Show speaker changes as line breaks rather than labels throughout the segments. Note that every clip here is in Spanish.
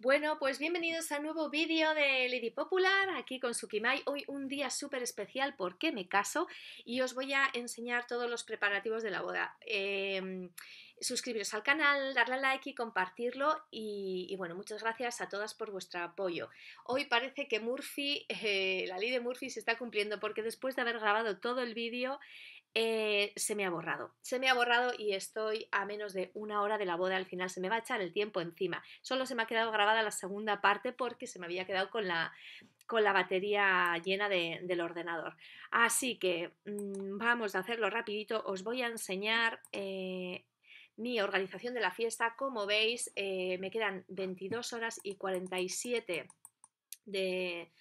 Bueno, pues bienvenidos a un nuevo vídeo de Lady Popular, aquí con Sukimai. Hoy un día súper especial porque me caso y os voy a enseñar todos los preparativos de la boda. Em, suscribiros al canal, darle a like y compartirlo y, bueno, muchas gracias a todas por vuestro apoyo. Hoy parece que Murphy, eh, la ley de Murphy se está cumpliendo porque después de haber grabado todo el vídeo eh, se me ha borrado. Se me ha borrado y estoy a menos de una hora de la boda. Al final se me va a echar el tiempo encima. Solo se me ha quedado grabada la segunda parte porque se me había quedado con la, con la batería llena del ordenador. Así que mm, vamos a hacerlo rapidito. Os voy a enseñar... Eh, mi organización de la fiesta, como veis, eh, me quedan 22 horas y 47 de,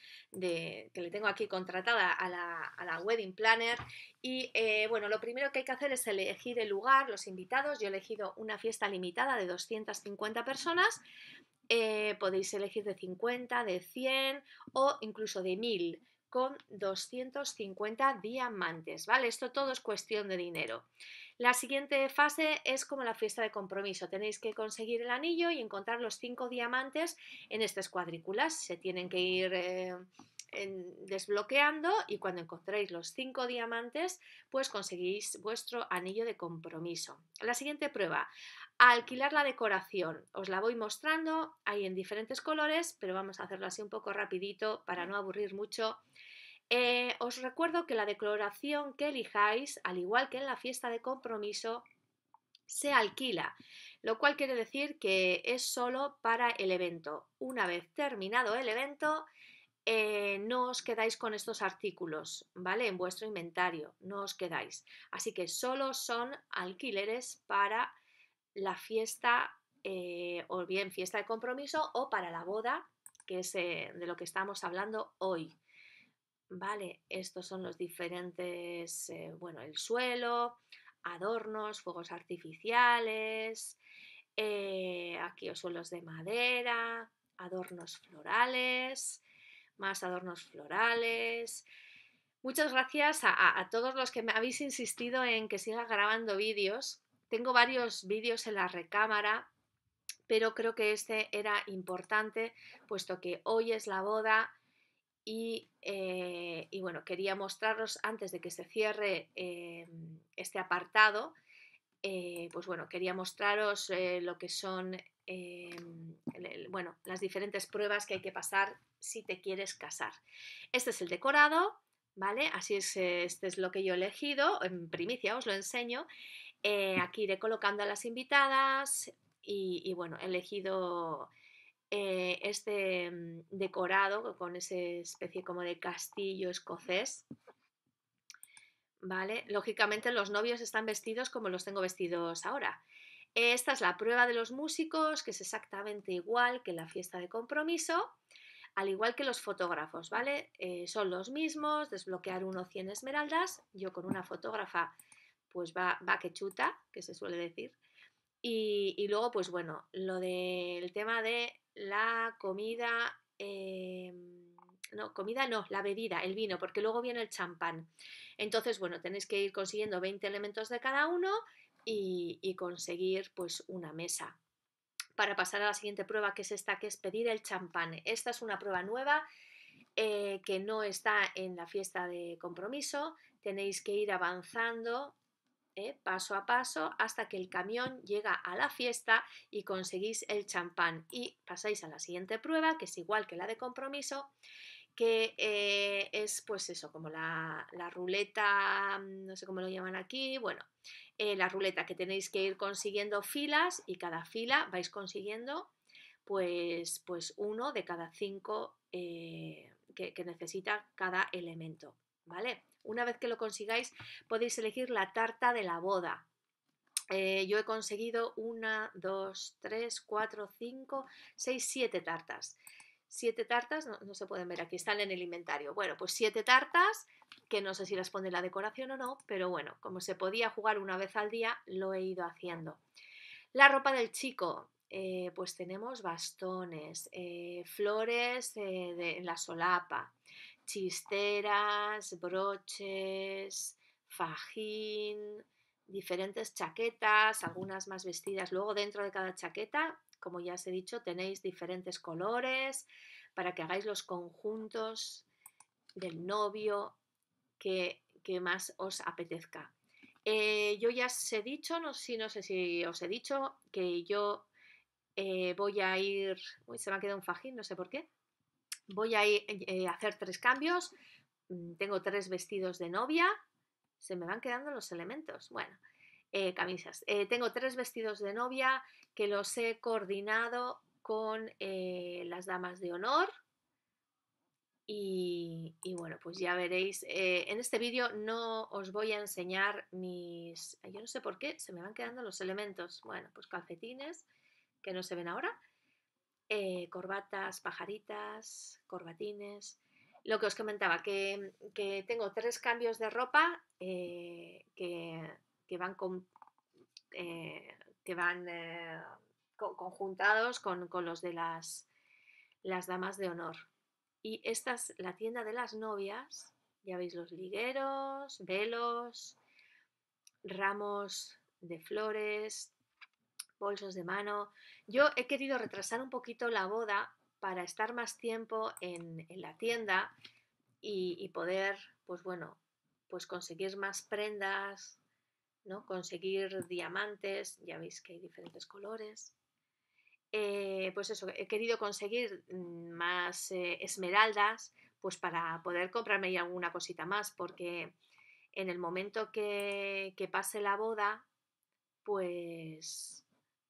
que le tengo aquí contratada a la, wedding planner y eh, bueno, lo primero que hay que hacer es elegir el lugar, los invitados, yo he elegido una fiesta limitada de 250 personas, eh, podéis elegir de 50, de 100 o incluso de 1000 con 250 diamantes, ¿vale? Esto todo es cuestión de dinero. La siguiente fase es como la fiesta de compromiso. Tenéis que conseguir el anillo y encontrar los cinco diamantes en estas cuadrículas. Se tienen que ir eh, desbloqueando y cuando encontréis los cinco diamantes, pues conseguís vuestro anillo de compromiso. La siguiente prueba, alquilar la decoración. Os la voy mostrando, hay en diferentes colores, pero vamos a hacerlo así un poco rapidito para no aburrir mucho eh, os recuerdo que la declaración que elijáis, al igual que en la fiesta de compromiso, se alquila, lo cual quiere decir que es solo para el evento. Una vez terminado el evento, eh, no os quedáis con estos artículos, ¿vale? En vuestro inventario, no os quedáis. Así que solo son alquileres para la fiesta eh, o bien fiesta de compromiso o para la boda, que es de lo que estamos hablando hoy. Vale, estos son los diferentes, eh, bueno, el suelo, adornos, fuegos artificiales, eh, aquí os suelos de madera, adornos florales, más adornos florales. Muchas gracias a, a, todos los que me habéis insistido en que siga grabando vídeos. Tengo varios vídeos en la recámara, pero creo que este era importante, puesto que hoy es la boda eh, y, bueno, quería mostraros antes de que se cierre eh, este apartado, eh, pues bueno, quería mostraros lo que son bueno, las diferentes pruebas que hay que pasar si te quieres casar. Este es el decorado, ¿vale? Así es, este es lo que yo he elegido, en primicia os lo enseño. aquí iré colocando a las invitadas y, y bueno, he elegido eh, este mm, decorado con esa especie como de castillo escocés. ¿Vale? Lógicamente los novios están vestidos como los tengo vestidos ahora. Esta es la prueba de los músicos, que es exactamente igual que la fiesta de compromiso, al igual que los fotógrafos, ¿vale? Eh, son los mismos, desbloquear uno 100 esmeraldas, yo con una fotógrafa pues va, va que chuta, que se suele decir, y luego pues bueno, lo del tema de la comida, em, no, comida no, la bebida, el vino, porque luego viene el champán. Entonces, bueno, tenéis que ir consiguiendo 20 elementos de cada uno y, conseguir pues una mesa. Para pasar a la siguiente prueba, que es esta, que es pedir el champán. Esta es una prueba nueva eh, que no está en la fiesta de compromiso. Tenéis que ir avanzando ¿eh? paso a paso hasta que el camión llega a la fiesta y conseguís el champán y pasáis a la siguiente prueba, que es igual que la de compromiso, que eh, es pues eso, como la, la, ruleta, no sé cómo lo llaman aquí, bueno, eh, la ruleta que tenéis que ir consiguiendo filas y cada fila vais consiguiendo pues, pues uno de cada cinco que necesita cada elemento, ¿vale? Una vez que lo consigáis, podéis elegir la tarta de la boda. Eh, yo he conseguido una, dos, tres, cuatro, cinco, seis, siete tartas. Siete tartas, no, se pueden ver aquí, están en el inventario. Bueno, pues siete tartas, que no sé si las pone la decoración o no, pero bueno, como se podía jugar una vez al día, lo he ido haciendo. La ropa del chico, eh, pues tenemos bastones, eh, flores en la solapa, chisteras, broches, fajín, diferentes chaquetas, algunas más vestidas. Luego dentro de cada chaqueta, como ya os he dicho, tenéis diferentes colores para que hagáis los conjuntos del novio que, más os apetezca. Eh, yo ya os he dicho, no, si, no sé si os he dicho, que yo eh, voy a ir... Uy, se me ha quedado un fajín, no sé por qué. Voy a eh, eh, hacer tres cambios. Mm, tengo tres vestidos de novia. Se me van quedando los elementos. Bueno, eh, camisas. tengo tres vestidos de novia que los he coordinado con las damas de honor. Y, bueno, pues ya veréis. en este vídeo no os voy a enseñar mis... Yo no sé por qué, se me van quedando los elementos. Bueno, pues calcetines que no se ven ahora. Eh, corbatas, pajaritas, corbatines. Lo que os comentaba, que, tengo tres cambios de ropa eh, que, van con, eh, que van conjuntados con, los de las, las damas de honor. Y esta es la tienda de las novias. Ya veis los ligueros, velos, ramos de flores, bolsos de mano. Yo he querido retrasar un poquito la boda para estar más tiempo en, la tienda y, poder, pues bueno, pues conseguir más prendas, ¿no? Conseguir diamantes, ya veis que hay diferentes colores. Eh, pues eso, he querido conseguir mm, más eh, esmeraldas, pues para poder comprarme alguna cosita más, porque en el momento que pase la boda, pues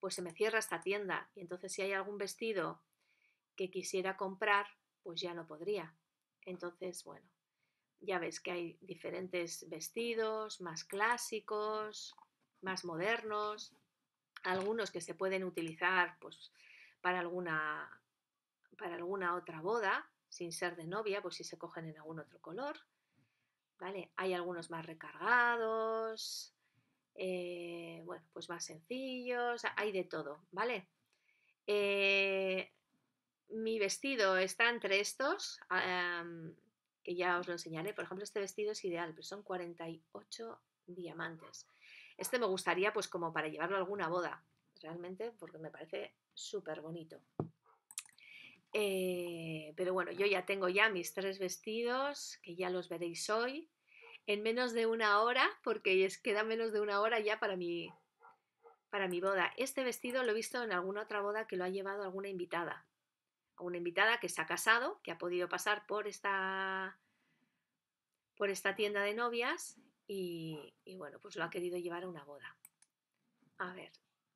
pues se me cierra esta tienda y entonces si hay algún vestido que quisiera comprar, pues ya no podría. Entonces, bueno, ya ves que hay diferentes vestidos, más clásicos, más modernos, algunos que se pueden utilizar pues para alguna para alguna otra boda, sin ser de novia, pues si se cogen en algún otro color. ¿Vale? Hay algunos más recargados, eh, bueno, pues más sencillos, hay de todo, ¿vale? Eh, mi vestido está entre estos, que ya os lo enseñaré. Por ejemplo, este vestido es ideal, pero son 48 diamantes. Este me gustaría pues como para llevarlo a alguna boda, realmente, porque me parece súper bonito. Eh, pero bueno, yo ya tengo ya mis tres vestidos, que ya los veréis hoy en menos de una hora, porque es, queda menos de una hora ya para mi, para mi boda. Este vestido lo he visto en alguna otra boda que lo ha llevado alguna invitada. Una invitada que se ha casado, que ha podido pasar por esta, por esta tienda de novias y, bueno, pues lo ha querido llevar a una boda. A ver,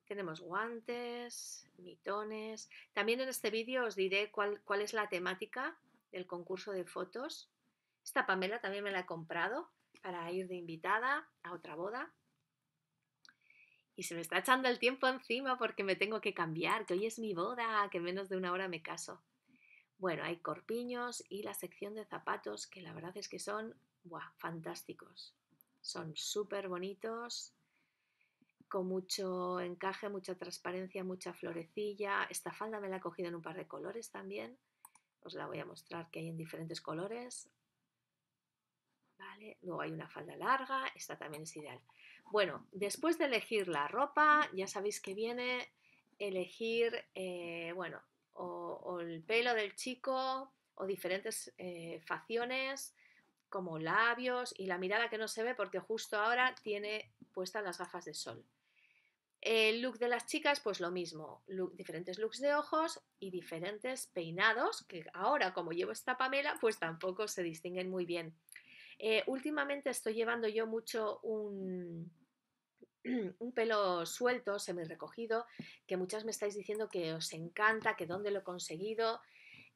tenemos guantes, mitones. También en este vídeo os diré cuál, cuál es la temática del concurso de fotos. Esta Pamela también me la he comprado para ir de invitada a otra boda. Y se me está echando el tiempo encima porque me tengo que cambiar, que hoy es mi boda, que en menos de una hora me caso. Bueno, hay corpiños y la sección de zapatos que la verdad es que son fantásticos. Son súper bonitos, con mucho encaje, mucha transparencia, mucha florecilla. Esta falda me la he cogido en un par de colores también. Os la voy a mostrar que hay en diferentes colores. Luego hay una falda larga, esta también es ideal. Bueno, después de elegir la ropa, ya sabéis que viene elegir, eh, bueno, o, el pelo del chico o diferentes eh, facciones como labios y la mirada que no se ve porque justo ahora tiene puestas las gafas de sol. El look de las chicas, pues lo mismo, diferentes looks de ojos y diferentes peinados, que ahora como llevo esta Pamela, pues tampoco se distinguen muy bien. Eh, últimamente estoy llevando yo mucho un, un pelo suelto, semi recogido, que muchas me estáis diciendo que os encanta, que dónde lo he conseguido.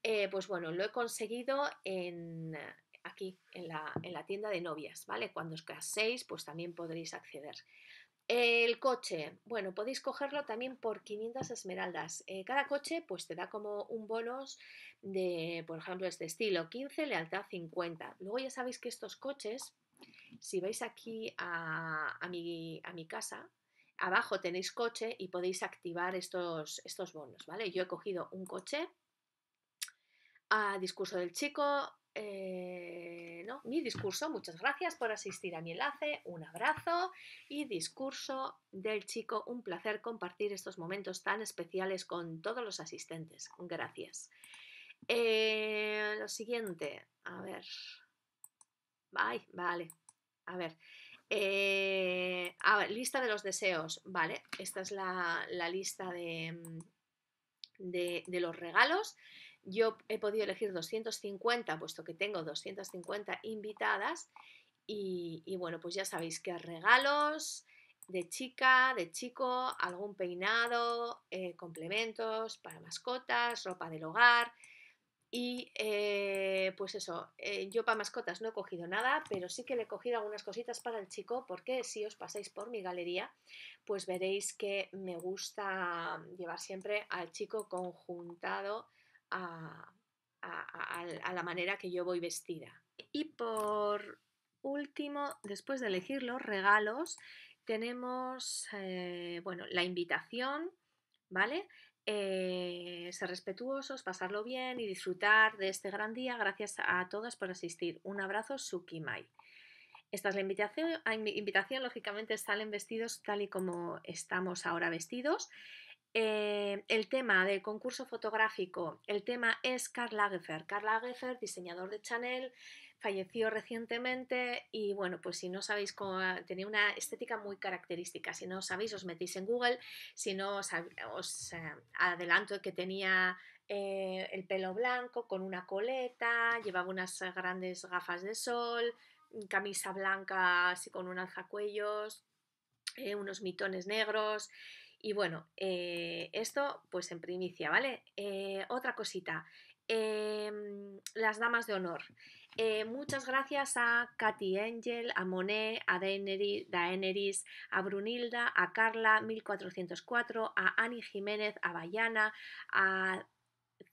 Eh, pues bueno, lo he conseguido en, aquí, en la, en la tienda de novias, ¿vale? Cuando os caséis, pues también podréis acceder el coche, bueno, podéis cogerlo también por 500 esmeraldas. Eh, cada coche pues te da como un bonus de, por ejemplo, este estilo, 15, lealtad 50. Luego ya sabéis que estos coches, si vais aquí a, mi, a mi casa, abajo tenéis coche y podéis activar estos, estos bonos, ¿vale? Yo he cogido un coche, a discurso del chico, eh, mi discurso. Muchas gracias por asistir a mi enlace. Un abrazo y discurso del chico. Un placer compartir estos momentos tan especiales con todos los asistentes. Gracias. Eh, lo siguiente, a ver. bye vale. A ver. Eh, a lista de los deseos. Vale, esta es la, lista de, de los regalos. Yo he podido elegir 250, puesto que tengo 250 invitadas. Y, bueno, pues ya sabéis que regalos de chica, de chico, algún peinado, eh, complementos para mascotas, ropa del hogar. Y eh, pues eso, eh, yo para mascotas no he cogido nada, pero sí que le he cogido algunas cositas para el chico, porque si os pasáis por mi galería, pues veréis que me gusta llevar siempre al chico conjuntado a, la manera que yo voy vestida. Y por último, después de elegir los regalos, tenemos eh, bueno, la invitación, ¿vale? Eh, ser respetuosos, pasarlo bien y disfrutar de este gran día. Gracias a todas por asistir. Un abrazo, Sukimai. Esta es la invitación. A invitación, lógicamente, salen vestidos tal y como estamos ahora vestidos. Eh, el tema del concurso fotográfico, el tema es Karl Lagerfeld. Karl Lagerfeld, diseñador de Chanel, falleció recientemente y bueno, pues si no sabéis ah, tenía una estética muy característica, si no sabéis os metéis en Google, si no os, eh, adelanto que tenía eh, el pelo blanco con una coleta, llevaba unas grandes gafas de sol, camisa blanca así con un alzacuellos, unos mitones negros. Y bueno, eh, esto pues en primicia, ¿vale? Eh, otra cosita, em, las damas de honor. Eh, muchas gracias a Katy Angel, a Monet, a Daenerys, a Brunilda, a Carla 1404, a Ani Jiménez, a Bayana, a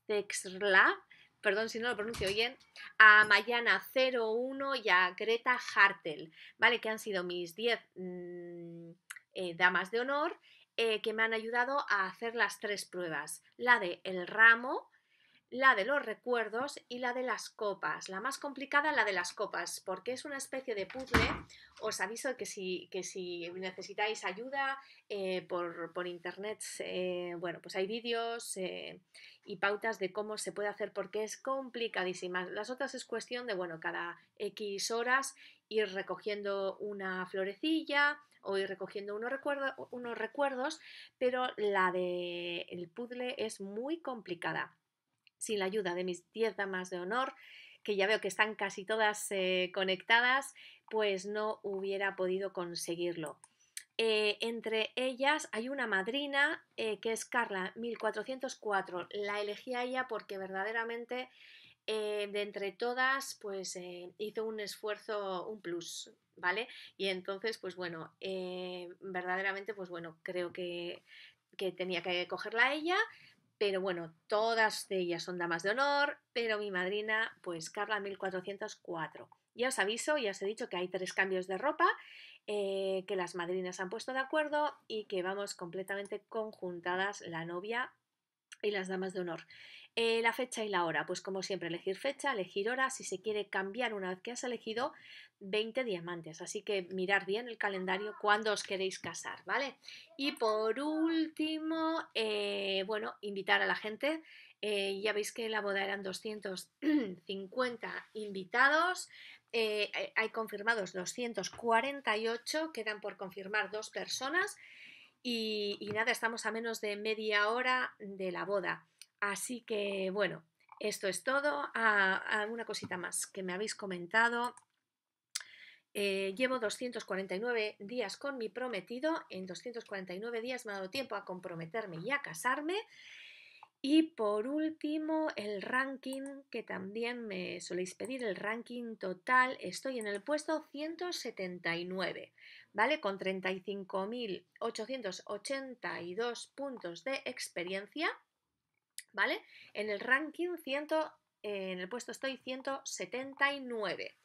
Zexla, perdón si no lo pronuncio bien, a Mayana 01 y a Greta Hartel, ¿vale? Que han sido mis 10 mm, damas de honor eh, que me han ayudado a hacer las tres pruebas, la de el ramo, la de los recuerdos y la de las copas. La más complicada, la de las copas, porque es una especie de puzzle. Os aviso que si, que si necesitáis ayuda eh, por, por, internet, eh, bueno, pues hay vídeos y pautas de cómo se puede hacer, porque es complicadísima. Las otras es cuestión de, bueno, cada X horas ir recogiendo una florecilla Hoy recogiendo unos, unos recuerdos, pero la del el puzzle es muy complicada. Sin la ayuda de mis 10 damas de honor, que ya veo que están casi todas eh, conectadas, pues no hubiera podido conseguirlo. Eh, entre ellas hay una madrina eh, que es Carla 1404. La elegí a ella porque verdaderamente de entre todas pues hizo un esfuerzo, un plus, ¿vale? Y entonces, pues bueno, eh, verdaderamente, pues bueno, creo que, que tenía que cogerla a ella, pero bueno, todas ellas son damas de honor, pero mi madrina, pues Carla 1404. Ya os aviso, ya os he dicho que hay tres cambios de ropa, eh, que las madrinas han puesto de acuerdo y que vamos completamente conjuntadas la novia y las damas de honor. Eh, la fecha y la hora, pues como siempre, elegir fecha, elegir hora, si se quiere cambiar una vez que has elegido, 20 diamantes, así que mirar bien el calendario cuando os queréis casar, ¿vale? Y por último, eh, bueno, invitar a la gente, eh, ya veis que la boda eran 250 invitados, hay confirmados 248, quedan por confirmar dos personas. y, nada, estamos a menos de media hora de la boda. Así que bueno, esto es todo. Ah, alguna cosita más que me habéis comentado. Eh, llevo 249 días con mi prometido. En 249 días me ha dado tiempo a comprometerme y a casarme. Y por último, el ranking, que también me soléis pedir, el ranking total. Estoy en el puesto 179, ¿vale? Con 35.882 puntos de experiencia. ¿vale? En el ranking 100, en el puesto estoy 179.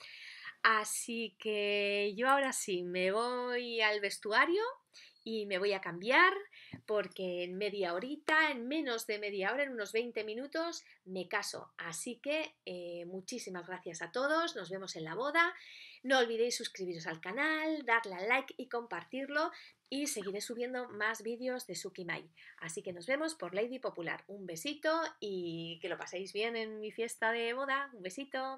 Así que yo ahora sí me voy al vestuario y me voy a cambiar porque en media horita, en menos de media hora, en unos 20 minutos, me caso. Así que eh, muchísimas gracias a todos, nos vemos en la boda. No olvidéis suscribiros al canal, darle a like y compartirlo y seguiré subiendo más vídeos de Sukimai. Así que nos vemos por Lady Popular. Un besito y que lo paséis bien en mi fiesta de boda. Un besito.